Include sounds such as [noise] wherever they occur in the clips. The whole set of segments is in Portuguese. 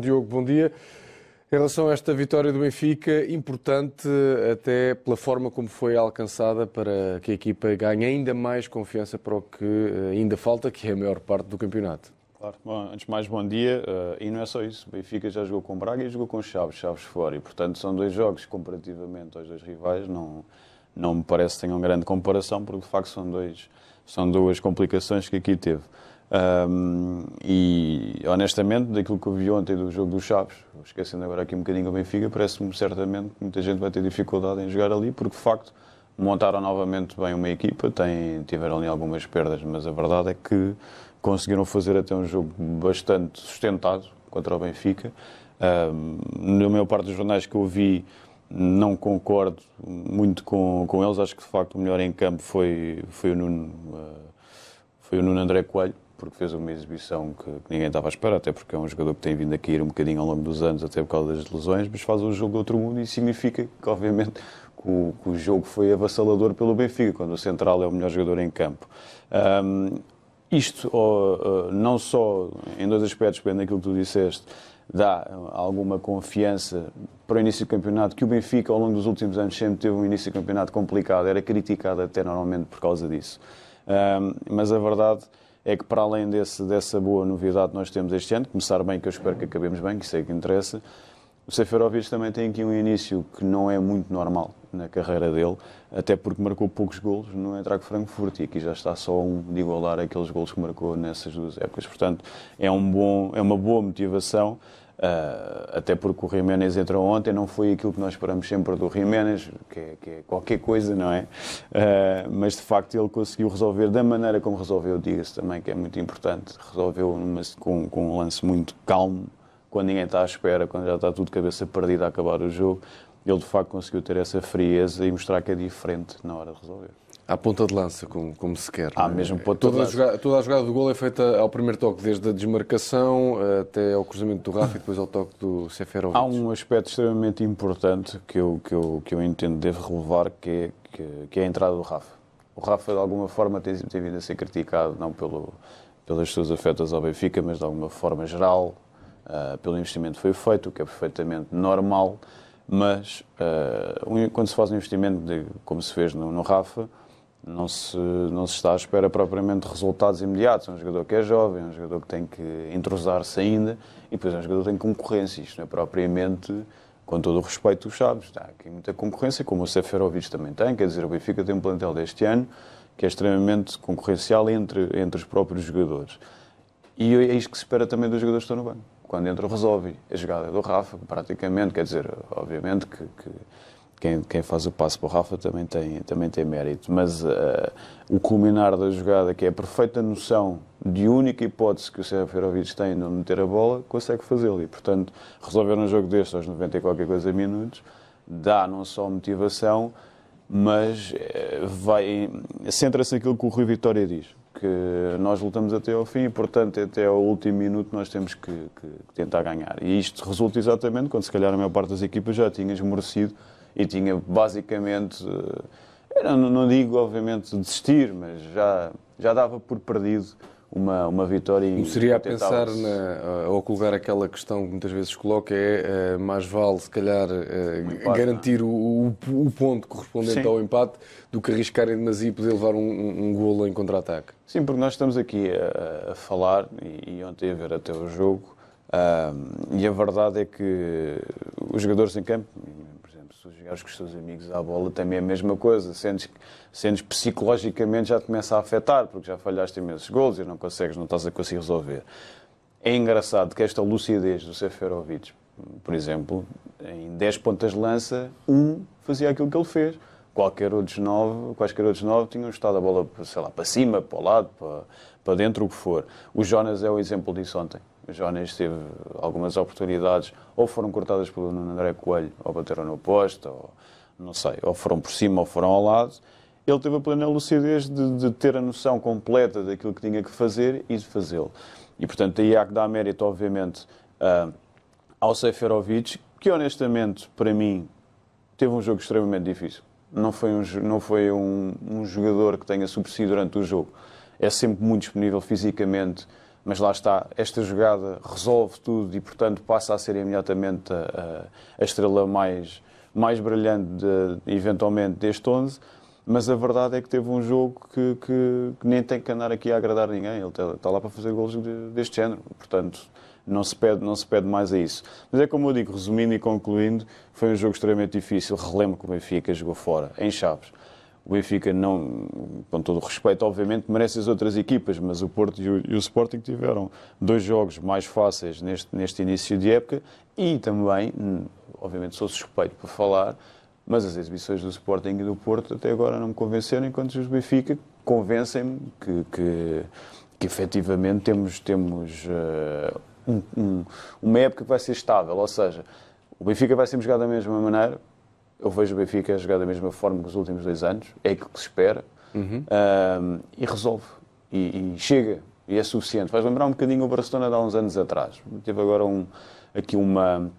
Diogo, bom dia. Em relação a esta vitória do Benfica, importante até pela forma como foi alcançada para que a equipa ganhe ainda mais confiança para o que eh, ainda falta, que é a maior parte do campeonato. Claro. Bom, antes de mais, bom dia. Uh, e não é só isso. O Benfica já jogou com Braga e jogou com Chaves, Chaves fora. E, portanto, são dois jogos, comparativamente aos dois rivais, não, não me parece que tenham grande comparação, porque, de facto, são, dois, são duas complicações que aqui teve. Um, e honestamente, daquilo que eu vi ontem do jogo do Chaves, esquecendo agora aqui um bocadinho o Benfica, parece-me certamente que muita gente vai ter dificuldade em jogar ali, porque de facto montaram novamente bem uma equipa, têm tiveram ali algumas perdas, mas a verdade é que conseguiram fazer até um jogo bastante sustentado contra o Benfica. Um, na maior parte dos jornais que eu vi, não concordo muito com, com eles. Acho que de facto o melhor em campo foi, foi, o, Nuno, ah, foi o Nuno André Coelho porque fez uma exibição que ninguém estava à espera, até porque é um jogador que tem vindo a cair um bocadinho ao longo dos anos, até por causa das lesões, mas faz um jogo de outro mundo e significa que, obviamente, que o, o jogo foi avassalador pelo Benfica, quando o Central é o melhor jogador em campo. Um, isto, oh, oh, não só em dois aspectos, bem naquilo que tu disseste, dá alguma confiança para o início do campeonato, que o Benfica, ao longo dos últimos anos, sempre teve um início de campeonato complicado, era criticado até normalmente por causa disso. Um, mas a verdade é que para além desse, dessa boa novidade que nós temos este ano, começar bem, que eu espero que acabemos bem, que isso é que interessa, o Seferovic também tem aqui um início que não é muito normal na carreira dele, até porque marcou poucos golos no Eintracht Frankfurt e aqui já está só um de igualar aqueles golos que marcou nessas duas épocas. Portanto, é, um bom, é uma boa motivação Uh, até porque o Jiménez entrou ontem, não foi aquilo que nós esperamos sempre do Jiménez, que é, que é qualquer coisa, não é? Uh, mas de facto ele conseguiu resolver da maneira como resolveu, diga-se também que é muito importante, resolveu com, com um lance muito calmo, quando ninguém está à espera, quando já está tudo cabeça perdida a acabar o jogo. Ele de facto conseguiu ter essa frieza e mostrar que é diferente na hora de resolver à ponta de lança, como, como se quer. Ah, é? mesmo toda, de lança. A jogada, toda a jogada do gol é feita ao primeiro toque, desde a desmarcação até ao cruzamento do Rafa e depois ao toque do Seferovic. Há um aspecto extremamente importante que eu, que eu, que eu entendo de relevar, que é, que, que é a entrada do Rafa. O Rafa, de alguma forma, tem, tem vindo a ser criticado, não pelo, pelas suas afetas ao Benfica, mas de alguma forma geral, uh, pelo investimento que foi feito, o que é perfeitamente normal, mas uh, quando se faz um investimento de, como se fez no, no Rafa, não se, não se está à espera propriamente de resultados imediatos. É um jogador que é jovem, é um jogador que tem que entrosar-se ainda e depois é um jogador que tem concorrência. Isto não é propriamente, com todo o respeito, do Chaves. Está aqui muita concorrência, como o Seferovic também tem. Quer dizer, o Benfica tem um plantel deste ano que é extremamente concorrencial entre, entre os próprios jogadores. E é, é isto que se espera também dos jogadores que estão no banco. Quando entra, resolve. A jogada é do Rafa, praticamente, quer dizer, obviamente que, que quem, quem faz o passo para o Rafa também tem, também tem mérito. Mas uh, o culminar da jogada, que é a perfeita noção de única hipótese que o Sérgio Ferovic tem de não meter a bola, consegue fazê-lo. E, portanto, resolver um jogo deste aos 90 e qualquer coisa minutos dá não só motivação, mas eh, vai centra-se naquilo que o Rui Vitória diz, que nós lutamos até ao fim e, portanto, até ao último minuto nós temos que, que, que tentar ganhar. E isto resulta exatamente quando, se calhar, a maior parte das equipas já tinha esmorecido e tinha basicamente, eh, não, não, digo obviamente desistir, mas já, já dava por perdido uma, uma vitória. não seria a pensar na, ou colocar aquela questão que muitas vezes coloca, é eh, mais vale se calhar eh, empate, é? garantir o, o, o, ponto correspondente Sim. ao empate do que arriscar em demasia e poder levar um, um, golo em contra-ataque. Sim, porque nós estamos aqui a, a falar, e, e ontem a ver até o jogo, Uh, e a verdade é que os jogadores em campo, se jogares com os teus amigos à bola também é a mesma coisa. Sentes, sentes psicologicamente já te começa a afetar, porque já falhaste imensos gols e não consegues, não estás a conseguir resolver. É engraçado que esta lucidez do Seferovic, por exemplo, em 10 pontas de lança, um fazia aquilo que ele fez. Qualquer outros nove, quaisquer outros nove tinham estado a bola, sei lá, para cima, para o lado, para, para dentro, o que for. O Jonas é o exemplo disso ontem. Jonas teve algumas oportunidades, ou foram cortadas pelo André Coelho, ou bateram no posto, ou não sei, ou foram por cima ou foram ao lado. Ele teve a plena lucidez de, de ter a noção completa daquilo que tinha que fazer e de fazê-lo. E, portanto, aí há que dar mérito, obviamente, uh, ao Seferovic, que honestamente, para mim, teve um jogo extremamente difícil. Não foi um, não foi um, um jogador que tenha si durante o jogo. É sempre muito disponível fisicamente, mas lá está, esta jogada resolve tudo e, portanto, passa a ser imediatamente a, a estrela mais, mais brilhante, de, eventualmente, deste 11. Mas a verdade é que teve um jogo que, que, que nem tem que andar aqui a agradar ninguém. Ele está, está lá para fazer golos de, deste género. Portanto, não se, pede, não se pede mais a isso. Mas é como eu digo, resumindo e concluindo, foi um jogo extremamente difícil. Relembro que o Benfica jogou fora, em Chaves o Benfica não, com todo o respeito, obviamente merece as outras equipas, mas o Porto e o, e o Sporting tiveram dois jogos mais fáceis neste, neste início de época e também, hum, obviamente sou suspeito para falar, mas as exibições do Sporting e do Porto até agora não me convenceram, enquanto os Benfica convencem-me que, que, que efetivamente temos, temos uh, um, um, uma época que vai ser estável, ou seja, o Benfica vai ser jogado da mesma maneira, eu vejo o Benfica jogar da mesma forma que os últimos dois anos, é aquilo que se espera, uhum. e resolve, e, e, chega, e é suficiente. Faz lembrar um bocadinho o Barcelona de há uns anos atrás. Teve agora um, aqui uma,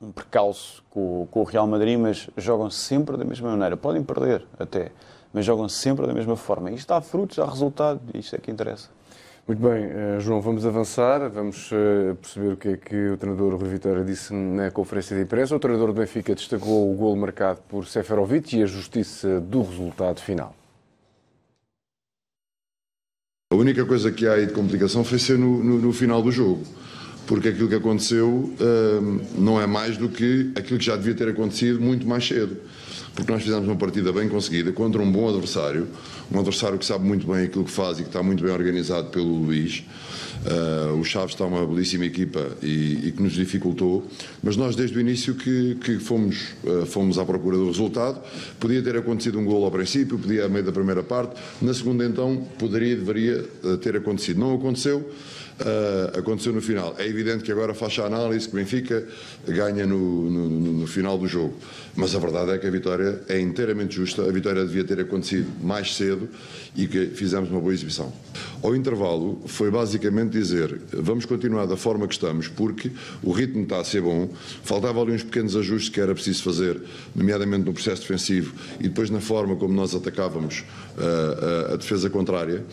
um percalço com, com o Real Madrid, mas jogam sempre da mesma maneira. Podem perder até, mas jogam sempre da mesma forma. Isto dá frutos, dá resultado, e isto é que interessa. Muito bem, eh, João, vamos avançar, vamos eh, perceber o que é que o treinador Rui Vitória disse na conferência de imprensa. O treinador do Benfica destacou o gol marcado por Seferovic e a justiça do resultado final. A única coisa que há aí de complicação foi ser no, no, no final do jogo, porque aquilo que aconteceu eh, não é mais do que aquilo que já devia ter acontecido muito mais cedo porque nós fizemos uma partida bem conseguida contra um bom adversário, um adversário que sabe muito bem aquilo que faz e que está muito bem organizado pelo Luís. Uh, o Chaves está uma belíssima equipa e, e, que nos dificultou, mas nós desde o início que, que fomos, uh, fomos à procura do resultado. Podia ter acontecido um gol ao princípio, podia a meio da primeira parte, na segunda então poderia e deveria eh, ter acontecido. Não aconteceu uh, aconteceu no final. É evidente que agora faz a análise que Benfica ganha no, no, no, final do jogo, mas a verdade é que a vitória é inteiramente justa, a vitória devia ter acontecido mais cedo e que fizemos uma boa exibição. Ao intervalo foi basicamente dizer vamos continuar da forma que estamos porque o ritmo está a ser bom, faltava ali uns pequenos ajustes que era preciso fazer, nomeadamente no processo defensivo e depois na forma como nós atacávamos uh, ah, a, ah, a defesa contrária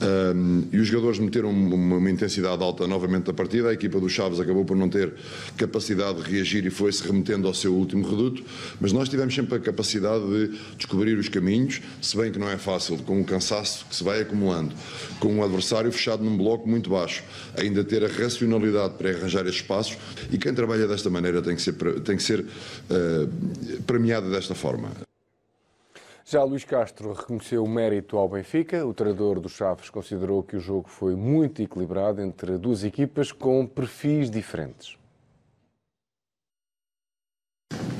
um, e os jogadores meteram uma, uma, intensidade alta novamente na partida. A equipa do Chaves acabou por não ter capacidade de reagir e foi-se remetendo ao seu último reduto. Mas nós tivemos sempre a capacidade de descobrir os caminhos, se bem que não é fácil, com o cansaço que se vai acumulando, com um adversário fechado num bloco muito baixo, ainda ter a racionalidade para arranjar esses espaços. E quem trabalha desta maneira tem que ser, tem que ser uh, premiado desta forma. Já Luís Castro reconheceu o mérito ao Benfica. O treinador dos Chaves considerou que o jogo foi muito equilibrado entre duas equipas com perfis diferentes.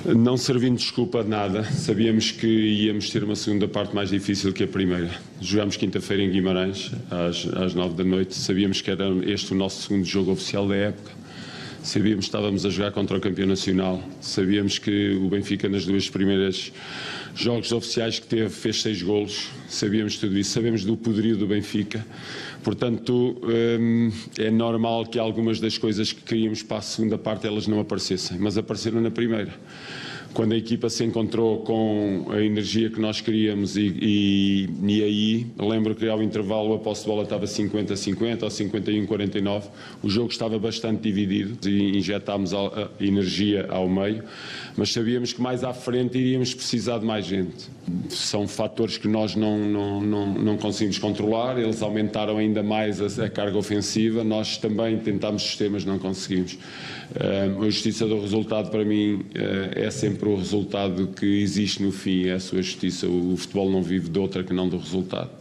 Não servindo desculpa de nada, sabíamos que íamos ter uma segunda parte mais difícil que a primeira. Jogámos quinta-feira em Guimarães, às, às nove da noite. Sabíamos que era este o nosso segundo jogo oficial da época. Sabíamos que estávamos a jogar contra o campeão nacional. Sabíamos que o Benfica, nas duas primeiras jogos oficiais que teve, fez seis golos, sabíamos tudo isso, sabemos do poderio do Benfica, portanto hum, é normal que algumas das coisas que queríamos para a segunda parte elas não aparecessem, mas apareceram na primeira. Quando a equipa se encontrou com a energia que nós queríamos e, e, e aí, lembro que ao intervalo a posse de bola estava 50-50 ou 51-49, o jogo estava bastante dividido e injetámos a, a energia ao meio mas sabíamos que mais à frente iríamos precisar de mais gente. São fatores que nós não, não, não, não conseguimos controlar, eles aumentaram ainda mais a, a carga ofensiva, nós também tentámos sistemas, não conseguimos. a justiça do resultado, para mim, eh, é sempre o resultado que existe no fim, é a sua justiça. O futebol não vive de outra que não do resultado.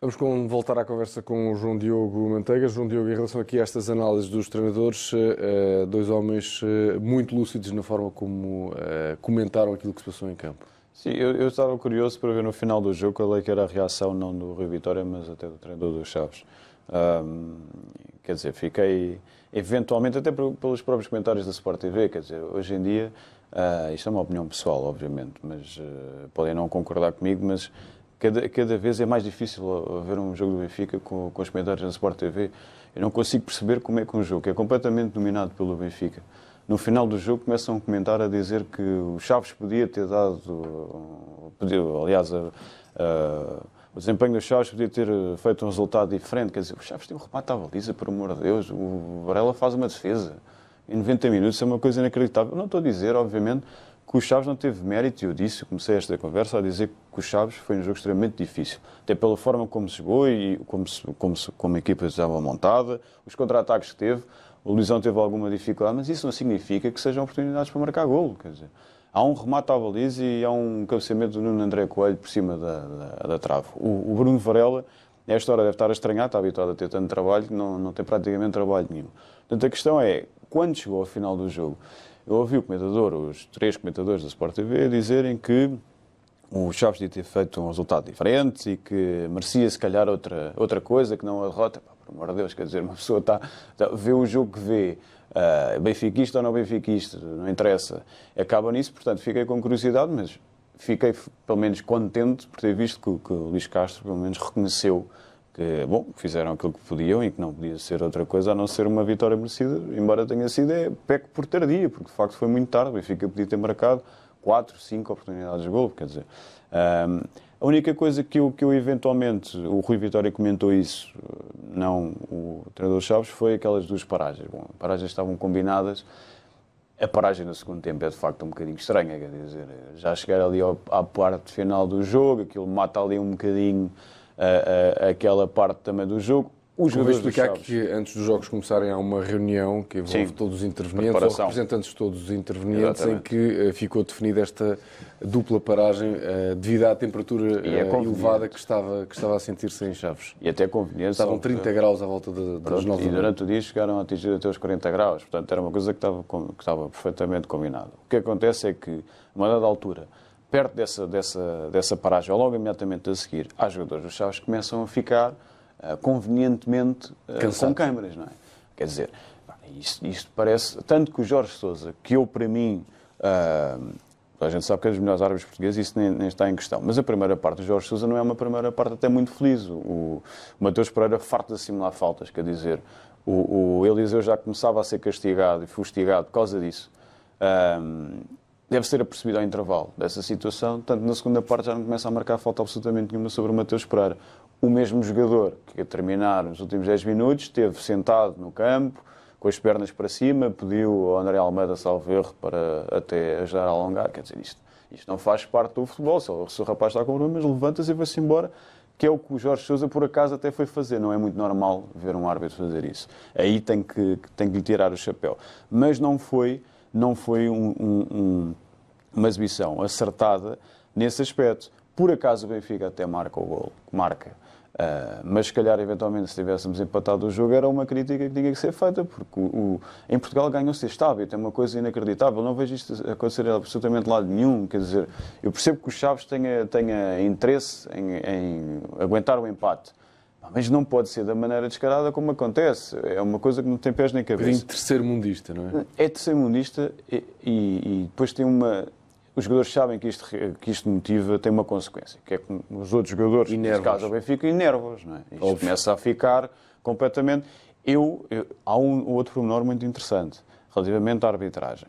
Vamos com, voltar à conversa com o João Diogo Manteiga. João Diogo, em relação aqui a estas análises dos treinadores, eh, eh, dois homens eh, muito lúcidos na forma como comentaram aquilo que se passou em campo. Sim, eu, eu estava curioso para ver no final do jogo qual é que era a reação, não do Rui Vitória, mas até do treinador dos Chaves. quer dizer, fiquei eventualmente, até pelos próprios comentários da Sport TV, quer dizer, hoje em dia, uh, isto é uma opinião pessoal, obviamente, mas uh, podem não concordar comigo, mas Cada, cada vez é mais difícil ver um jogo do Benfica com, com os comentários na Sport TV. Eu não consigo perceber como é que um jogo que é completamente dominado pelo Benfica, no final do jogo começam a comentar a dizer que o Chaves podia ter dado, podia, aliás, a, a, o desempenho do Chaves podia ter feito um resultado diferente. Quer dizer, o Chaves tem um remate à baliza, por amor de Deus, o Varela faz uma defesa em 90 minutos, é uma coisa inacreditável. Eu não estou a dizer, obviamente, que o Chaves não teve mérito, e eu disse, comecei esta conversa a dizer que o Chaves foi um jogo extremamente difícil, até pela forma como chegou jogou e como, se, como, se, como a equipa estava montada, os contra-ataques que teve, o Luizão teve alguma dificuldade, mas isso não significa que sejam oportunidades para marcar golo, quer dizer, há um remate à baliza e há um cabeceamento do Nuno André Coelho por cima da, da, da trave. O, o, Bruno Varela, nesta hora, deve estar a estranhar, está habituado a ter tanto trabalho que não, não tem praticamente trabalho nenhum. Portanto, a questão é, quando chegou ao final do jogo, eu ouvi o comentador, os três comentadores da Sport TV, dizerem que o Chaves devia ter feito um resultado diferente e que merecia, se calhar, outra, outra coisa que não a derrota. Pá, por amor de Deus, quer dizer, uma pessoa está, está, vê o jogo que vê, uh, benfiquista ou não benfiquista, não interessa. Acaba nisso, portanto, fiquei com curiosidade, mas fiquei, pelo menos, contente por ter visto que, que o Luís Castro, pelo menos, reconheceu que bom, fizeram aquilo que podiam e que não podia ser outra coisa a não ser uma vitória merecida, embora tenha sido, é peco por tardia, porque de facto foi muito tarde, o Benfica podia ter marcado quatro, cinco oportunidades de gol, quer dizer. Um, a única coisa que eu, que eu eventualmente, o Rui Vitória comentou isso, não o treinador Chaves, foi aquelas duas paragens. Bom, paragens estavam combinadas, a paragem no segundo tempo é de facto um bocadinho estranha, quer dizer, já chegar ali ao, à parte final do jogo, aquilo mata ali um bocadinho aquela parte também do jogo. Os Como jogadores explicar que antes dos jogos começarem há uma reunião que envolve Sim. todos os intervenientes, ou representantes de todos os intervenientes, Exatamente. em que eh, ficou definida esta dupla paragem uh, devido à temperatura é uh, elevada que estava, que estava a sentir-se em Chaves. E até conveniente. Estavam 30 que... graus à volta de, das 9 E durante o dia chegaram a atingir até os 40 graus, portanto era uma coisa que estava, que estava perfeitamente combinada. O que acontece é que, a uma dada altura, perto dessa, dessa, dessa paragem, ou logo imediatamente a seguir, há jogadores dos Chaves que começam a ficar uh, convenientemente uh, com câmaras, não é? Quer dizer, isto, isto, parece, tanto que o Jorge Sousa, que eu para mim, uh, a gente sabe que é dos melhores árbitros portugueses, isso nem, nem, está em questão, mas a primeira parte do Jorge Sousa não é uma primeira parte até muito feliz. O, o Matheus Pereira farto de assimilar faltas, quer dizer, o, o Eliseu já começava a ser castigado e fustigado por causa disso. Um, deve ser apercebido ao intervalo dessa situação. Tanto na segunda parte já não começa a marcar falta absolutamente nenhuma sobre o Matheus Pereira. O mesmo jogador que a terminar nos últimos 10 minutos esteve sentado no campo, com as pernas para cima, pediu ao André Almeida Salverro para até ajudar a alongar. Quer dizer, isto, isto não faz parte do futebol. Se o rapaz está com problemas, levanta-se e vai-se embora que é o que o Jorge Sousa, por acaso, até foi fazer. Não é muito normal ver um árbitro fazer isso. Aí tem que, tem que lhe tirar o chapéu. Mas não foi não foi um, um, uma exibição acertada nesse aspecto. Por acaso o Benfica até marca o gol, marca. Uh, mas se calhar, eventualmente, se tivéssemos empatado o jogo, era uma crítica que tinha que ser feita, porque o, o em Portugal ganhou-se este hábito, é uma coisa inacreditável. Não vejo isto acontecer absolutamente lado nenhum. Quer dizer, eu percebo que o Chaves tenha, tenha interesse em, em aguentar o empate, mas não pode ser da maneira descarada como acontece. É uma coisa que não tem pés nem é cabeça. É terceiro mundista, não é? É terceiro mundista e, e, e depois tem uma. Os jogadores sabem que isto, que isto motiva, tem uma consequência, que é que os outros jogadores, neste caso o Benfica, enervam não é? Isto começa a ficar completamente. Eu, eu, há um outro pormenor muito interessante relativamente à arbitragem.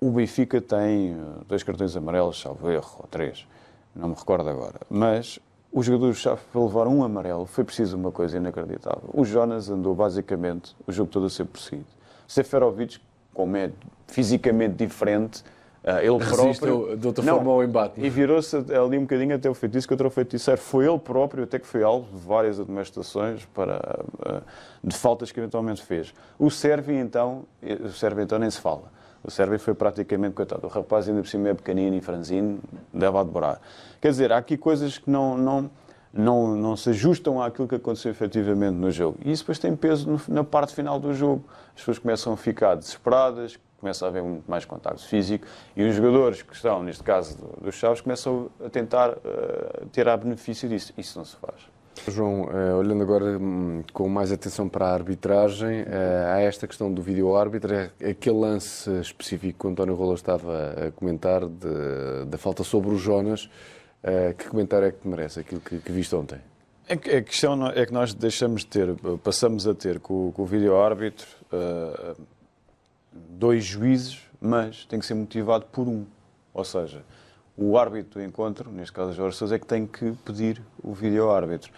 O Benfica tem eh, dois cartões amarelos, salvo erro, ou três, não me recordo agora. Mas o jogador-chave para levar um amarelo foi preciso uma coisa inacreditável. O Jonas andou basicamente o jogo todo a ser perseguido. Seferovic, como é fisicamente diferente, eh, ele Resistiu próprio. de outra não, forma ao embate. É? E virou-se ali um bocadinho até o feitiço contra o feiticeiro. Foi ele próprio até que foi alvo de várias administrações para, eh, de faltas que eventualmente fez. O Sérvio, então, eh, o Sérvio, então nem se fala o Sérvio foi praticamente coitado. O rapaz, ainda por cima, é pequenino e franzino, deve adorar. Quer dizer, há aqui coisas que não, não, não, não se ajustam àquilo que aconteceu efetivamente no jogo. E isso depois tem peso no, na parte final do jogo. As pessoas começam a ficar desesperadas, começa a haver muito mais contacto físico e os jogadores que estão, neste caso dos Chaves, começam a tentar uh, tirar benefício disso. Isso não se faz. João, eh, olhando agora hum, com mais atenção para a arbitragem, eh, há esta questão do vídeo-árbitro, é aquele lance específico que o António Rola estava a comentar, da falta sobre o Jonas, eh, que comentário é que merece aquilo que, que viste ontem? A é é questão é que nós deixamos de ter, passamos a ter com, com o vídeo-árbitro dois juízes, mas tem que ser motivado por um. Ou seja, o árbitro do encontro, neste caso Jorge Sousa, é que tem que pedir o vídeo ao árbitro.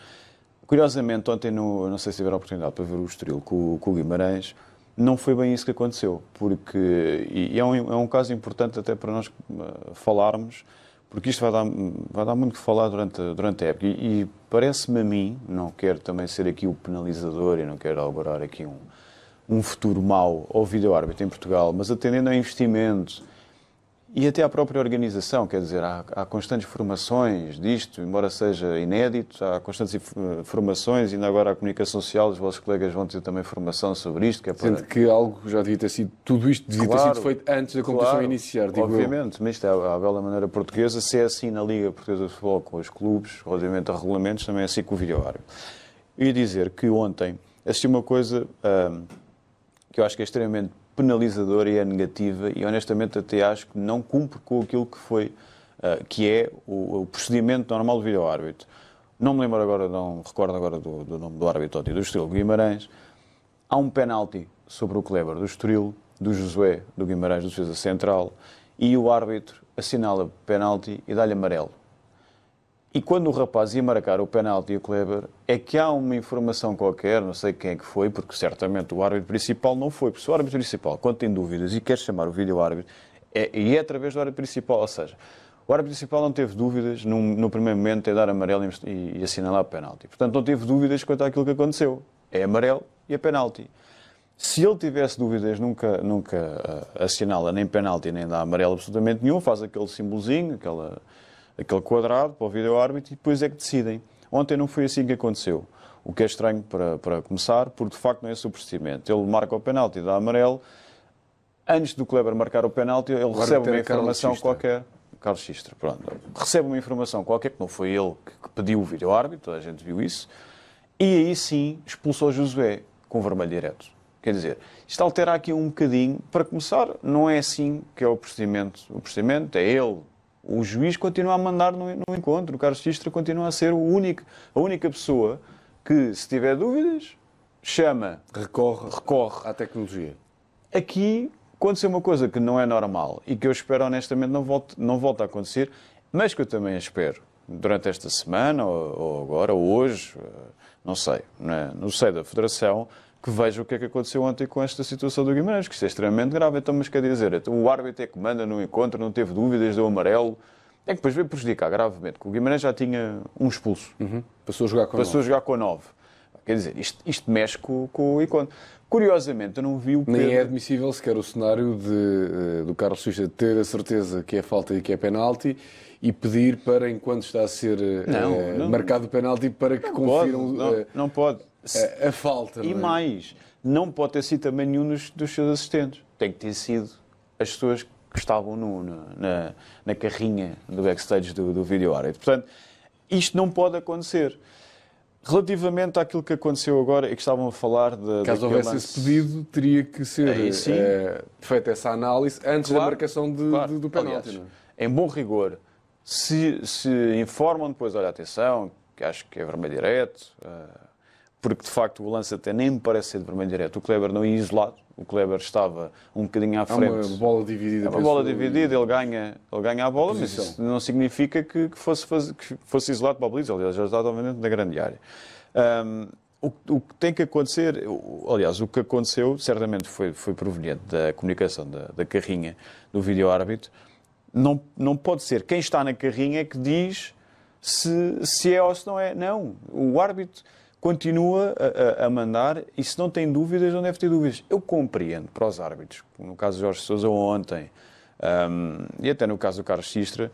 Curiosamente, ontem, no, não sei se tiveram a oportunidade para ver o estrelo com, com o Guimarães, não foi bem isso que aconteceu, porque e é, um, é um caso importante até para nós eh, falarmos, porque isto vai dar, vai dar muito que falar durante, durante a época. E, e parece-me a mim, não quero também ser aqui o penalizador e não quero elaborar aqui um, um futuro mau ao vídeo-árbitro em Portugal, mas atendendo a investimento e até a própria organização, quer dizer, há, há, constantes formações disto, embora seja inédito, há constantes formações, ainda agora a comunicação social, os vossos colegas vão ter também formação sobre isto. Que é para... Sendo que algo já devia ter sido, tudo isto devia claro, ter sido feito antes da competição claro, iniciar, digo Obviamente, eu. mas isto é a, a bela maneira portuguesa, se é assim na Liga Portuguesa de Futebol com os clubes, obviamente a regulamentos, também é assim com o vídeo Eu ia dizer que ontem assisti uma coisa hum, que eu acho que é extremamente penalizadora e é negativa e honestamente até acho que não cumpre com aquilo que foi uh, que é o, o, procedimento normal do vídeo árbitro. Não me lembro agora, não recordo agora do, do nome do árbitro do Estoril Guimarães. Há um penalti sobre o Kleber do Estoril, do Josué do Guimarães do defesa central e o árbitro assinala o penalti e dá-lhe amarelo. E quando o rapaz ia marcar o penalti e o Kleber, é que há uma informação qualquer, não sei quem é que foi, porque certamente o árbitro principal não foi, porque se o árbitro principal, quando tem dúvidas e quer chamar o vídeo árbitro, é, e é através do árbitro principal, ou seja, o árbitro principal não teve dúvidas num, no primeiro momento em dar amarelo e, e assinalar o penalti. Portanto, não teve dúvidas quanto àquilo que aconteceu. É amarelo e é penalti. Se ele tivesse dúvidas, nunca, nunca uh, assinala nem penalti nem dá amarelo absolutamente nenhum, faz aquele simbolozinho, aquela aquele quadrado para o vídeo-árbitro e depois é que decidem. Ontem não foi assim que aconteceu. O que é estranho para, para começar, porque de facto não é esse o procedimento. Ele marca o penalti, dá amarelo. Antes do Kleber marcar o penalti, ele recebe uma informação qualquer. Carlos Xistra, pronto. Recebe uma informação qualquer, que não foi ele que pediu o vídeo-árbitro, toda a gente viu isso. E aí sim expulsou Josué com vermelho direto. Quer dizer, isto altera aqui um bocadinho. Para começar, não é assim que é o procedimento. O procedimento é ele o juiz continua a mandar no, no encontro, o Carlos Sistra continua a ser o único, a única pessoa que, se tiver dúvidas, chama. Recorre, recorre à tecnologia. Aqui aconteceu uma coisa que não é normal e que eu espero honestamente não volte, não volte a acontecer, mas que eu também espero durante esta semana, ou, ou agora, ou hoje, eh, não sei, não, é? da Federação, que veja o que é que aconteceu ontem com esta situação do Guimarães, que isto é extremamente grave. Então, mas quer dizer, então, o árbitro é que manda no encontro, não teve dúvidas, deu amarelo. É que depois veio prejudicar gravemente, porque o Guimarães já tinha um expulso. Uhum. Passou a jogar com Passou a jogar com a Quer dizer, isto, isto mexe com, com o encontro. Curiosamente, eu não vi o Pedro... Nem é admissível sequer o cenário de, eh, do Carlos Suíça ter a certeza que é falta e que é penalti e pedir para, enquanto está a ser eh, não, é, não, marcado o penalti, para que não confiram... Pode, não, não pode a falta. E não é? mais, não pode ter sido também nenhum dos, dos, seus assistentes. Tem que ter sido as pessoas que estavam no, no, na, na, carrinha do backstage do, do vídeo área. Portanto, isto não pode acontecer. Relativamente àquilo que aconteceu agora e que estavam a falar de. Caso houvesse lance... esse pedido, teria que ser Aí, é, feita essa análise antes claro, da marcação de, claro. de, do penalti. Aliás, é? em bom rigor, se, se informam depois, olha, atenção, que acho que é vermelho direto. Uh porque de facto o lance até nem me parece ser de vermelho direto. O Kleber não ia isolado, o Kleber estava um bocadinho à frente. é uma bola dividida. é uma bola dividida, ele ganha, ele ganha a bola, a mas isso não significa que, que, fosse, que fosse isolado para o Blitz, aliás, já estava obviamente na grande área. Um, o, o, que tem que acontecer, aliás, o que aconteceu certamente foi, foi proveniente da comunicação da, da carrinha do vídeo-árbitro. Não, não pode ser quem está na carrinha é que diz se, se é ou se não é. Não, o árbitro continua a, a, mandar e se não tem dúvidas, não deve ter dúvidas. Eu compreendo para os árbitros, no caso de Jorge Sousa ontem um, e até no caso do Carlos Sistra,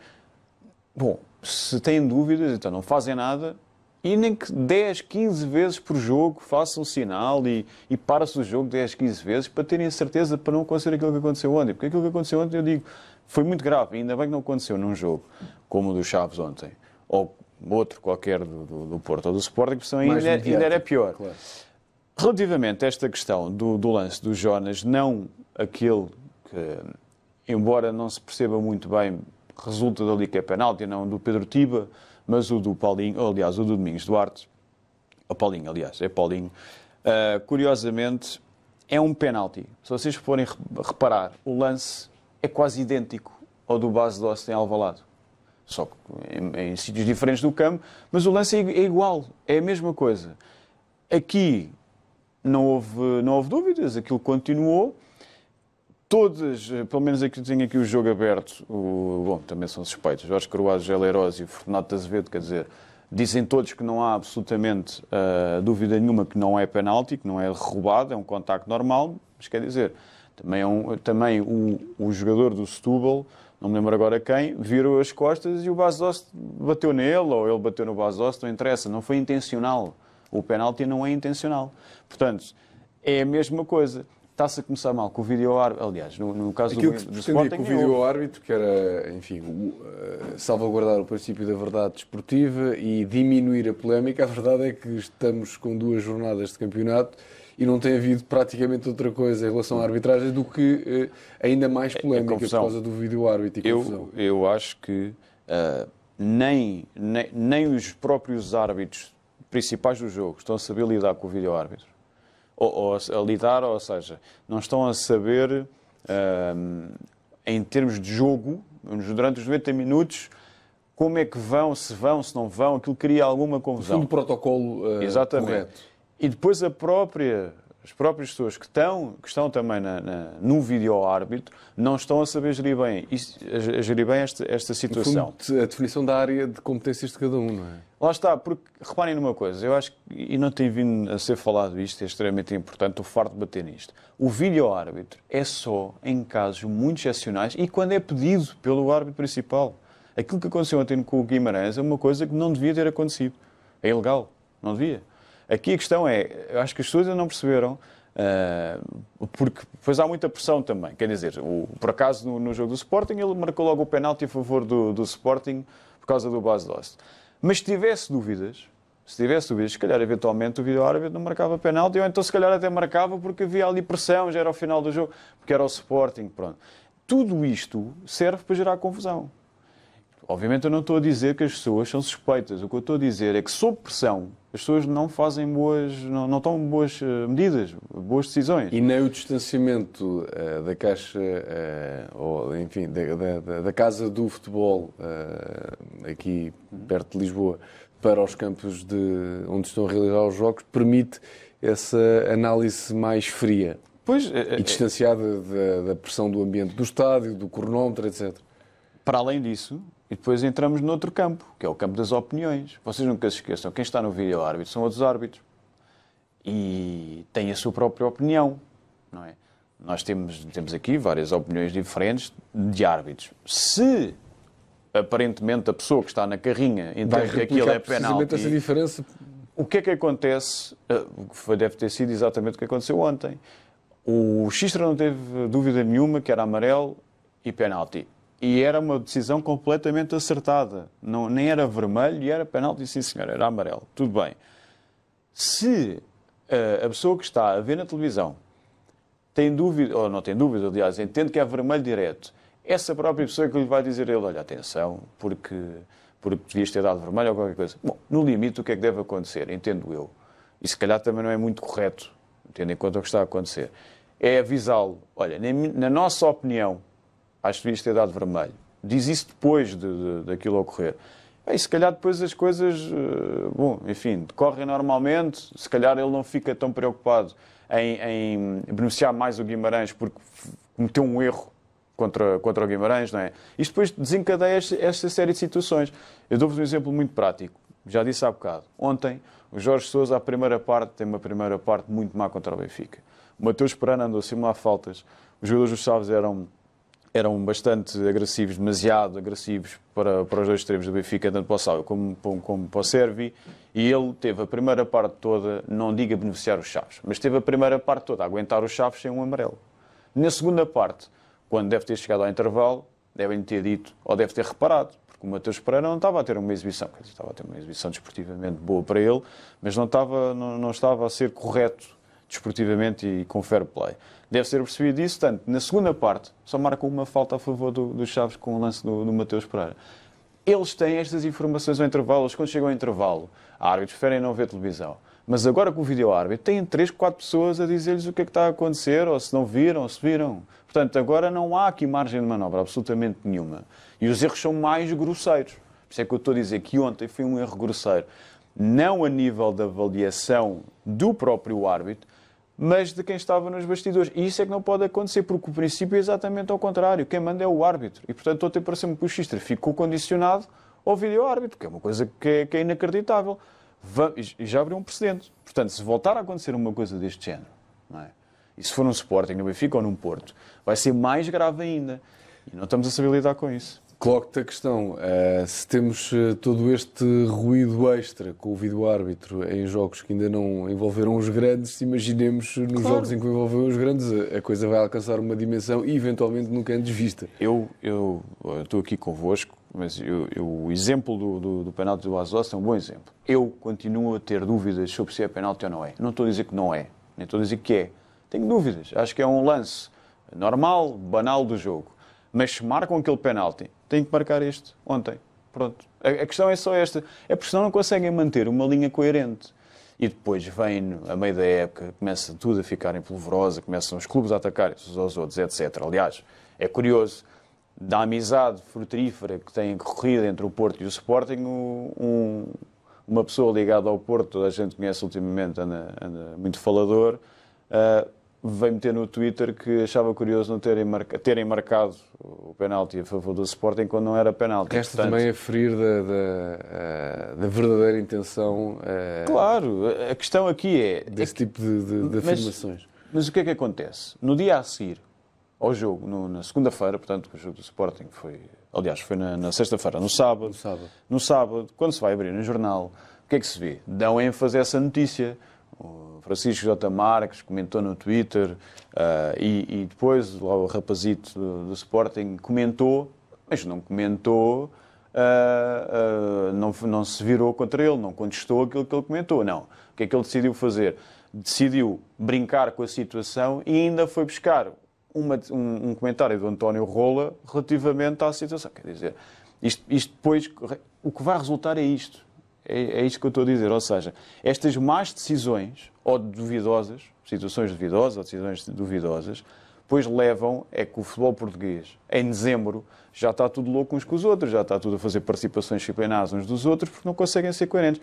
bom, se têm dúvidas, então não fazem nada e nem que 10, 15 vezes por jogo façam sinal e, e para-se o jogo 10, 15 vezes para terem a certeza para não acontecer aquilo que aconteceu ontem. Porque aquilo que aconteceu ontem, eu digo, foi muito grave. Ainda bem que não aconteceu num jogo como o do Chaves ontem. Ou outro qualquer do, do, do Porto ou do Sporting, que ainda, ainda era pior. Claro. Relativamente a esta questão do, do, lance do Jonas, não aquele que, embora não se perceba muito bem, resulta dali que é penalti, não do Pedro Tiba, mas o do Paulinho, aliás, o do Domingos Duarte, o Paulinho, aliás, é Paulinho, uh, curiosamente, é um penalti. Se vocês forem reparar, o lance é quase idêntico ao do base do Austin Alvalado só em, em sítios diferentes do campo, mas o lance é, é, igual, é a mesma coisa. Aqui não houve, não houve dúvidas, aquilo continuou todas, eh, pelo menos aqui tenho aqui o jogo aberto, o, bom, também são suspeitos, Jorge Croaz, Geleiros e Fortunato Azevedo, quer dizer, dizem todos que não há absolutamente uh, dúvida nenhuma que não é penalti, que não é roubado, é um contacto normal, mas quer dizer, também, é um, também o, o jogador do Setúbal não me lembro agora quem, virou as costas e o Basost bateu nele, ou ele bateu no Basost, não interessa, não foi intencional. O penalti não é intencional. Portanto, é a mesma coisa. Está-se a começar mal com o vídeo árbitro, aliás, no, no caso Aquilo do, que do Sporting... com o vídeo árbitro, que era, enfim, o, uh, salvaguardar o princípio da verdade desportiva e diminuir a polémica, a verdade é que estamos com duas jornadas de campeonato e não tem havido praticamente outra coisa em relação à arbitragem do que eh, ainda mais é, é polémica por causa do vídeo árbitro e Eu, eu acho que uh, nem, nem, nem os próprios árbitros principais do jogo estão a saber lidar com o vídeo árbitro. Ou, ou a lidar, ou seja, não estão a saber, uh, em termos de jogo, durante os 90 minutos, como é que vão, se vão, se não vão, aquilo cria alguma confusão. No fundo, protocolo uh, Exatamente. correto. E depois a própria, as próprias pessoas que estão, que estão também na, na, num vídeo-árbitro não estão a saber gerir bem, a, gerir bem esta, esta situação. Fundo, a definição da área de competências de cada um, não é? Lá está, porque reparem numa coisa, eu acho que, e não tem vindo a ser falado isto, é extremamente importante, o farto de bater nisto. O vídeo-árbitro é só em casos muito excepcionais e quando é pedido pelo árbitro principal. Aquilo que aconteceu ontem com o Guimarães é uma coisa que não devia ter acontecido. É ilegal, não devia. Aqui a questão é, eu acho que as pessoas ainda não perceberam, uh, eh, porque depois há muita pressão também. Quer dizer, o, por acaso no, no, jogo do Sporting ele marcou logo o penalti a favor do, do Sporting por causa do Bas Dost. Mas se tivesse dúvidas, se tivesse dúvidas, se calhar eventualmente o vídeo árbitro não marcava penalti, ou então se calhar até marcava porque havia ali pressão, já era o final do jogo, porque era o Sporting, pronto. Tudo isto serve para gerar confusão. Obviamente eu não estou a dizer que as pessoas são suspeitas. O que eu estou a dizer é que, sob pressão, as pessoas não fazem boas, não, não tomam boas eh, medidas, boas decisões. E nem o distanciamento uh, da caixa, uh, ou enfim, da, da, da, casa do futebol uh, aqui perto de Lisboa para os campos de onde estão a realizar os jogos permite essa análise mais fria pois, e distanciada da, da pressão do ambiente do estádio, do cronómetro, etc. Para além disso, e depois entramos noutro campo, que é o campo das opiniões. Vocês nunca se esqueçam, quem está no vídeo árbitro são outros árbitros. E têm a sua própria opinião, não é? Nós temos, temos aqui várias opiniões diferentes de árbitros. Se aparentemente a pessoa que está na carrinha entende que aquilo é penalti. Essa diferença. O que é que acontece? Eh, deve ter sido exatamente o que aconteceu ontem. O Xistra não teve dúvida nenhuma que era amarelo e penalti e era uma decisão completamente acertada. Não, nem era vermelho e era penalti, sim senhor, era amarelo. Tudo bem. Se uh, a pessoa que está a ver na televisão tem dúvida, ou não tem dúvida, aliás, entende que é vermelho direto, essa própria pessoa é que lhe vai dizer ele, olha, atenção, porque, porque devias ter dado vermelho ou qualquer coisa. Bom, no limite, o que é que deve acontecer? Entendo eu. E se calhar também não é muito correto, tendo em conta o que está a acontecer. É avisá-lo, olha, na, na nossa opinião, acho que devias ter dado vermelho. Diz isso depois de, de, daquilo ocorrer. E se calhar depois as coisas, eh, bom, enfim, decorrem normalmente, se calhar ele não fica tão preocupado em, em beneficiar mais o Guimarães porque cometeu um erro contra, contra o Guimarães, não é? Isto depois desencadeia esta série de situações. Eu dou-vos um exemplo muito prático, já disse há bocado. Ontem, o Jorge Sousa, à primeira parte, tem uma primeira parte muito má contra o Benfica. O Mateus Perana andou a simular faltas, os jogadores do Chaves eram eram bastante agressivos, demasiado agressivos para, para os dois extremos do Benfica, tanto para o Sábio como, como para o Servi, e ele teve a primeira parte toda, não diga beneficiar os Chaves, mas teve a primeira parte toda a aguentar os Chaves sem um amarelo. Na segunda parte, quando deve ter chegado ao intervalo, devem ter dito, ou deve ter reparado, porque o Matheus Pereira não estava a ter uma exibição, dizer, estava a ter uma exibição desportivamente boa para ele, mas não estava, não, não estava a ser correto desportivamente e com fair play. Deve ser percebido isso, tanto na segunda parte, só marca uma falta a favor dos do Chaves com o lance do, do Mateus Pereira. Eles têm estas informações ao intervalo, eles quando chegam ao intervalo, árbitros preferem não ver televisão. Mas agora com o vídeo árbitro, têm três, quatro pessoas a dizer-lhes o que é que está a acontecer, ou se não viram, ou se viram. Portanto, agora não há aqui margem de manobra, absolutamente nenhuma. E os erros são mais grosseiros. Por isso é que eu estou a dizer que ontem foi um erro grosseiro. Não a nível da avaliação do próprio árbitro, mas de quem estava nos bastidores. E isso é que não pode acontecer, porque o princípio é exatamente ao contrário. Quem manda é o árbitro. E, portanto, a ter para ser o Xistra ficou condicionado ao vídeo-árbitro, que é uma coisa que é, que é inacreditável. E já abriu um precedente. Portanto, se voltar a acontecer uma coisa deste género, é? e se for num Sporting, no Benfica ou num Porto, vai ser mais grave ainda. E não estamos a saber lidar com isso coloco-te a questão: uh, se temos uh, todo este ruído extra com o vídeo-árbitro em jogos que ainda não envolveram os grandes, imaginemos nos claro. jogos em que envolveram os grandes, a, eh, a coisa vai alcançar uma dimensão e eventualmente nunca antes vista. Eu, eu estou aqui convosco, mas eu, eu, o exemplo do, do, do penalti do Azos é um bom exemplo. Eu continuo a ter dúvidas sobre se é penalti ou não é. Não estou a dizer que não é, nem estou a dizer que é. Tenho dúvidas. Acho que é um lance normal, banal do jogo. Mas se marcam aquele penalti, tenho que marcar este ontem. Pronto. A, a questão é só esta. É porque senão não conseguem manter uma linha coerente. E depois vem, a meio da época, começa tudo a ficar em polvorosa, começam os clubes a atacar uns aos outros, etc. Aliás, é curioso, da amizade frutífera que tem corrido entre o Porto e o Sporting, um, uma pessoa ligada ao Porto, toda a gente conhece ultimamente, anda, anda muito falador, uh, veio meter no Twitter que achava curioso não terem, marca, terem marcado o penalti a favor do Sporting quando não era penalti. Resta Portanto, também a ferir da, da, eh, da verdadeira intenção. É, claro, a questão aqui é. Desse é tipo de, de, de mas, afirmações. Mas o que é que acontece? No dia a seguir ao jogo, no, na segunda-feira, portanto, o jogo do Sporting foi. Aliás, foi na, na sexta-feira, no sábado. No sábado. No sábado, quando se vai abrir no jornal, o que é que se vê? Dão ênfase a essa notícia. Francisco J. Marques comentou no Twitter uh, e, e, depois lá o rapazito do, do Sporting comentou, mas não comentou, uh, uh, não, não se virou contra ele, não contestou aquilo que ele comentou, não. O que é que ele decidiu fazer? Decidiu brincar com a situação e ainda foi buscar uma, um, um, comentário do António Rola relativamente à situação. Quer dizer, isto, isto depois, o que vai resultar é isto. É, é isso que eu estou a dizer. Ou seja, estas más decisões, ou duvidosas, situações duvidosas ou decisões duvidosas, pois levam é que o futebol português, em dezembro, já está tudo louco uns com os outros, já está tudo a fazer participações disciplinares uns dos outros, porque não conseguem ser coerentes.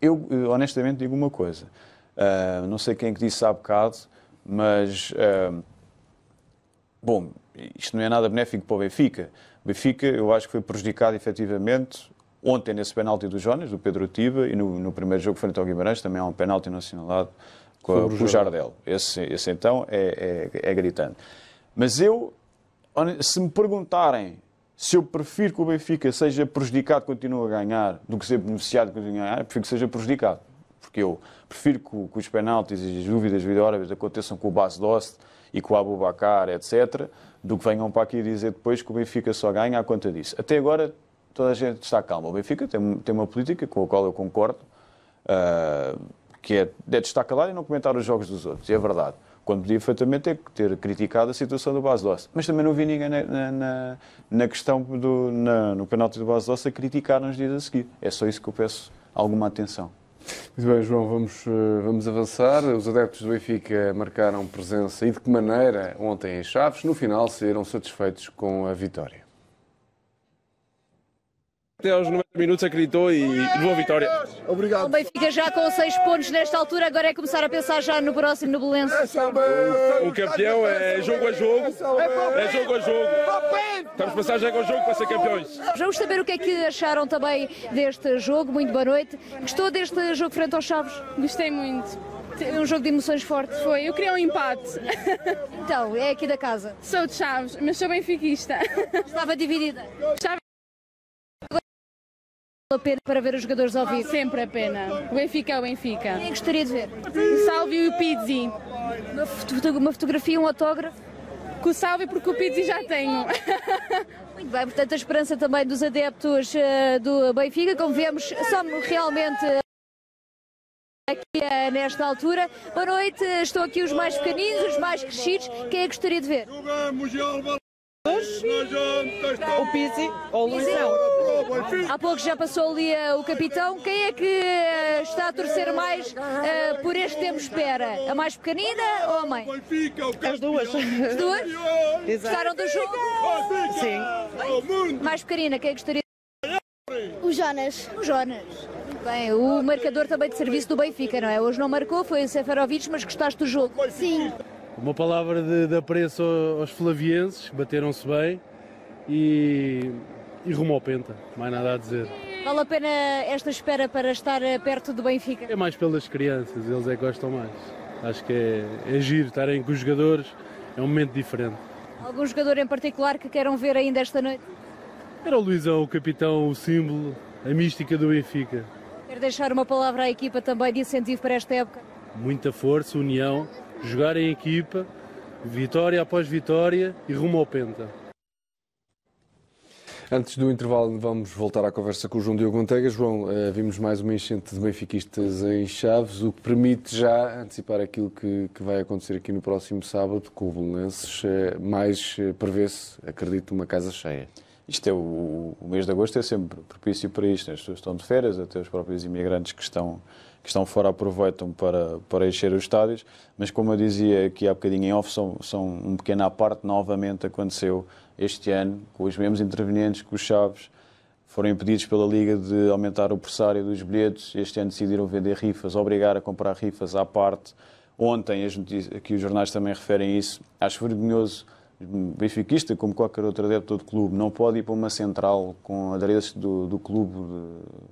Eu, eh, honestamente, digo uma coisa. Uh, não sei quem que disse há bocado, mas... Uh, bom, isto não é nada benéfico para o Benfica. O Benfica, eu acho que foi prejudicado efetivamente Ontem, nesse penalti dos Jonas, do Pedro Tiba, e no, no primeiro jogo frente ao Guimarães, também há um penalti não assinalado com o Jardel. Esse, esse então é, é, é gritante. Mas eu, se me perguntarem se eu prefiro que o Benfica seja prejudicado continue a ganhar do que ser beneficiado continue a ganhar, prefiro que seja prejudicado. Porque eu prefiro que, que os penaltis e as dúvidas vitórias aconteçam com o Bas Dost e com o Abubacar, etc., do que venham para aqui dizer depois que o Benfica só ganha à conta disso. Até agora toda a gente está calma. O Benfica tem, tem uma política com a qual eu concordo, uh, que é, é de estar calado e não comentar os jogos dos outros. E é verdade. Quando podia perfeitamente ter, é ter criticado a situação do Basdoss. Mas também não vi ninguém na, na, na questão do na, no penalti do Basdoss a criticar nos dias a seguir. É só isso que eu peço alguma atenção. Muito bem, João, vamos, eh, vamos avançar. Os adeptos do Benfica marcaram presença e de que maneira ontem em Chaves. No final, saíram satisfeitos com a vitória até aos 90 minutos acreditou e, boa vitória. Obrigado. O Benfica já com 6 pontos nesta altura, agora é começar a pensar já no próximo no Belenço. O, é é o, campeão é, é jogo a jogo, é jogo a jogo. Estamos passar já com o jogo para ser campeões. Vamos saber o que é que acharam também deste jogo, muito boa noite. Gostou deste jogo frente aos Chaves? Gostei muito. Um jogo de emoções forte. Foi, eu queria um empate. Então, é aqui da casa. Sou de Chaves, mas sou benfiquista. Estava dividida. Chaves a pena para ver os jogadores ao vivo? Sempre a pena. O Benfica é o Benfica. Quem é gostaria de ver? O e o Pizzi. Uma, foto uma fotografia, um autógrafo? Com o Salvi, porque o Pizzi já tenho. [laughs] Muito bem, portanto, a esperança também dos adeptos uh, do Benfica, como vemos, são realmente aqui uh, nesta altura. Boa noite, estão aqui os mais pequeninos, os mais crescidos. Quem é que gostaria de ver? O Pizzi ou o Luizão. Há pouco já passou ali uh, o capitão. Quem é que uh, está a torcer mais uh, por este tempo espera? A mais pequenina ou a mãe? As duas. As duas? Gostaram do jogo? Sim. Mais pequenina, quem é que gostaria? O Jonas. O Jonas. Bem, o marcador também de serviço do Benfica, não é? Hoje não marcou, foi o Seferovic, mas gostaste do jogo? Sim. Uma palavra de, de apreço aos flavienses, que bateram-se bem e, e rumo ao Penta, mais nada a dizer. Vale a pena esta espera para estar eh, perto do Benfica? É mais pelas crianças, eles é que gostam mais. Acho que é, é giro estarem com os jogadores, é um momento diferente. Algum jogador em particular que queiram ver ainda esta noite? Era o Luizão, o capitão, o símbolo, a mística do Benfica. Quer deixar uma palavra à equipa também de incentivo para esta época? Muita força, união jogar em equipa, vitória após vitória e rumo ao Penta. Antes do intervalo, vamos voltar à conversa com o João Diogo Manteiga. João, eh, vimos mais uma enchente de benfiquistas em Chaves, o que permite já antecipar aquilo que, que vai acontecer aqui no próximo sábado com o Bolonenses. Eh, mais eh, prevê-se, acredito, uma casa cheia. Isto é o, o, mês de agosto é sempre propício para isto. As pessoas estão de férias, até os próprios imigrantes que estão que estão fora aproveitam para, para encher os estádios, mas como eu dizia aqui há bocadinho em off, são, são um pequeno à parte, novamente aconteceu este ano, com os mesmos intervenientes que os Chaves, foram impedidos pela Liga de aumentar o pressário dos bilhetes, este ano decidiram vender rifas, obrigar a comprar rifas à parte, ontem, aqui os jornais também referem isso, acho vergonhoso benfiquista, como qualquer outro adepto do clube, não pode ir para uma central com adereço do, do clube de,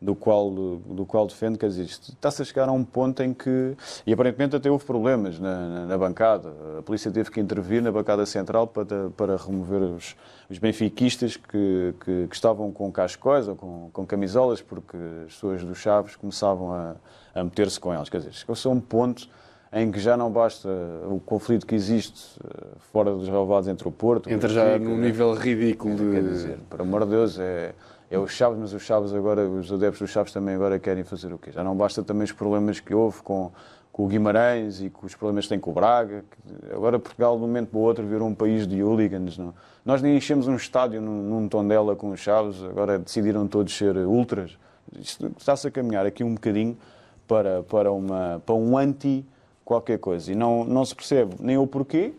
do qual, do qual defende, quer dizer, está-se a chegar a um ponto em que. E aparentemente até houve problemas na, na, na bancada. A polícia teve que intervir na bancada central para, para remover os, os benfiquistas que, que, que, estavam com cascóis ou com, com camisolas, porque as pessoas dos Chaves começavam a, a meter-se com elas. Quer dizer, chegou-se a um ponto em que já não basta o conflito que existe eh, fora dos relevados entre o Porto. Entra já num nível ridículo de. Quer dizer, por amor de Deus, é é o Chaves, mas os Chaves agora, os adeptos dos Chaves também agora querem fazer o quê? Já não basta também os problemas que houve com, com o Guimarães e com os problemas que tem com o Braga. Agora Portugal, de um momento para o outro, virou um país de hooligans. Não? É? Nós nem enchemos um estádio num, num tondela com os Chaves, agora decidiram todos ser ultras. está-se a caminhar aqui um bocadinho para, para, uma, para um anti qualquer coisa. E não, não se percebe nem o porquê,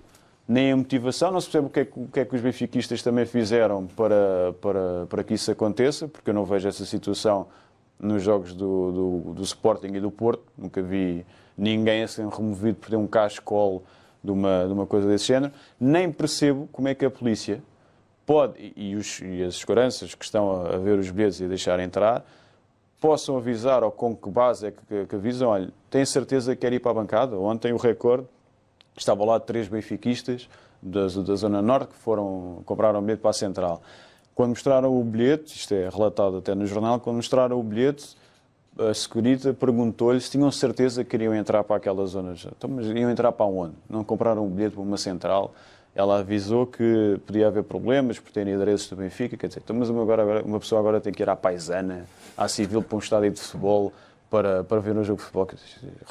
nem a motivação. Não se percebe o que é que, que, é que os benfiquistas também fizeram para, para, para que isso aconteça, porque eu não vejo essa situação nos jogos do, do, do Sporting e do Porto. Nunca vi ninguém a ser removido por ter um cascolo de uma, de uma coisa desse género. Nem percebo como é que a polícia pode, e, os, e as seguranças que estão a, a, ver os bilhetes e a deixar entrar, possam avisar ou com que base é que, que, que avisam, olha, tem certeza que quer ir para a bancada? Ontem o recorde estava lá três benfiquistas da, da Zona Norte que foram, compraram o bilhete para a Central. Quando mostraram o bilhete, isto é relatado até no jornal, quando mostraram o bilhete, a Securita perguntou-lhe se tinham certeza que queriam entrar para aquela zona. Então, mas iam entrar para onde? Não compraram um bilhete para uma central? Ela avisou que podia haver problemas por terem adereços do Benfica. Quer dizer, então, mas uma, agora, uma pessoa agora tem que ir à Paisana, à Civil, para um estádio de futebol para, para ver um jogo de futebol que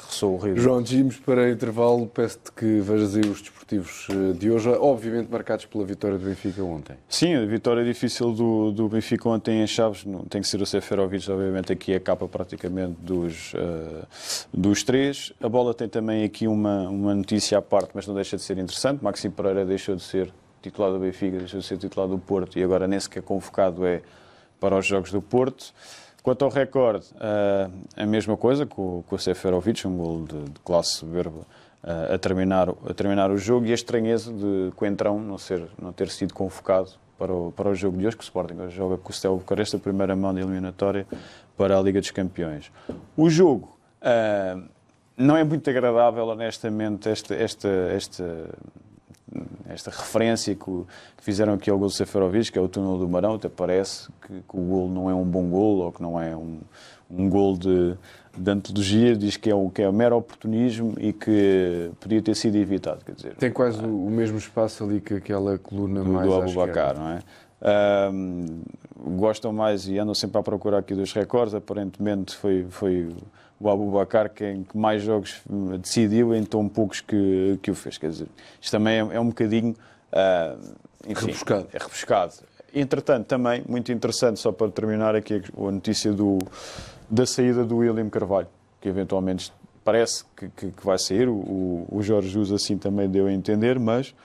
ressoa horrível. João, Dimes, para intervalo, peço-te que vejas aí os desportivos eh, de hoje, obviamente marcados pela vitória do Benfica ontem. Sim, a vitória difícil do, do Benfica ontem em Chaves, não, tem que ser o Seferovic, obviamente aqui é a capa praticamente dos, uh, dos três. A bola tem também aqui uma, uma notícia à parte, mas não deixa de ser interessante, Maxi Pereira deixou de ser titular do Benfica, deixou de ser titular do Porto e agora nem sequer convocado é para os Jogos do Porto. Quanto ao recorde, uh, a mesma coisa com, com o Seferovic, um gol de, de classe soberba uh, a, terminar, a terminar o jogo e a estranheza de Coentrão não, ser, não ter sido convocado para o, para o jogo de hoje, que o Sporting joga com o Céu Bucareste, a primeira mão de eliminatória para a Liga dos Campeões. O jogo uh, não é muito agradável, honestamente, esta, esta, esta esta referência que, fizeram aqui ao gol do Seferovic, que é o túnel do Marão, até parece que, que o gol não é um bom gol ou que não é um, um gol de, de antologia, diz que é, um, que é um mero oportunismo e que podia ter sido evitado. Quer dizer, Tem quase é? o mesmo espaço ali que aquela coluna do, mais do Abubacar, não é? Um, gostam mais e andam sempre à procura aqui dos recordes, aparentemente foi, foi o Abubacar quem que mais jogos hum, decidiu em tão poucos que, que o fez. Quer dizer, isto também é, é um bocadinho. Uh, enfim, rebuscado. É rebuscado. Entretanto, também, muito interessante, só para terminar aqui a notícia do, da saída do William Carvalho, que eventualmente parece que, que, que vai sair, o, o Jorge Jus assim também deu a entender, mas,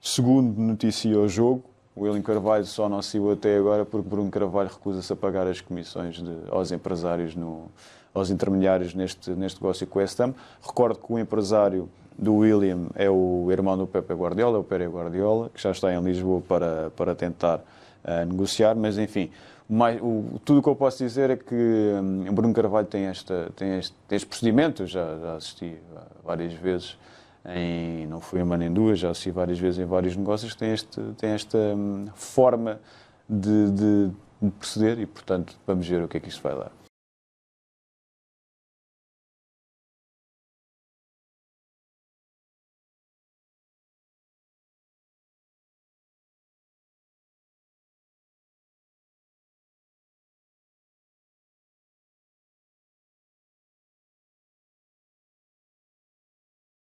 segundo noticia o jogo, o William Carvalho só não saiu até agora porque Bruno Carvalho recusa-se a pagar as comissões de, aos empresários no, aos intermediários neste, neste negócio com o West Ham. Recordo que o empresário do William é o irmão do Pepe Guardiola, é o Pere Guardiola, que já está em Lisboa para, para tentar uh, negociar, mas enfim, mais, o, tudo o que eu posso dizer é que um, Bruno Carvalho tem, esta, tem, este, tem este procedimento, já, já assisti eh, várias vezes, em, não fui uma nem duas, já assisti várias vezes em vários negócios, tem, este, tem esta um, forma de, de, de proceder e, portanto, vamos ver o que é que isto vai dar.